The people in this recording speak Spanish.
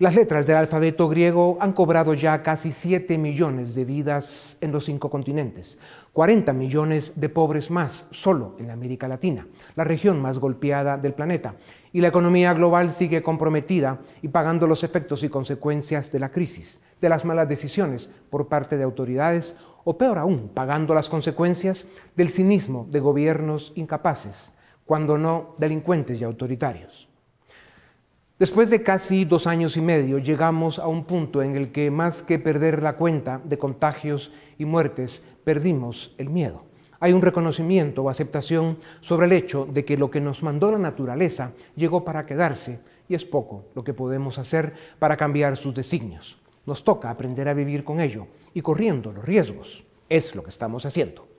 Las letras del alfabeto griego han cobrado ya casi 7 millones de vidas en los cinco continentes, 40 millones de pobres más solo en América Latina, la región más golpeada del planeta, y la economía global sigue comprometida y pagando los efectos y consecuencias de la crisis, de las malas decisiones por parte de autoridades o peor aún, pagando las consecuencias del cinismo de gobiernos incapaces, cuando no delincuentes y autoritarios. Después de casi dos años y medio llegamos a un punto en el que más que perder la cuenta de contagios y muertes, perdimos el miedo. Hay un reconocimiento o aceptación sobre el hecho de que lo que nos mandó la naturaleza llegó para quedarse y es poco lo que podemos hacer para cambiar sus designios. Nos toca aprender a vivir con ello y corriendo los riesgos. Es lo que estamos haciendo.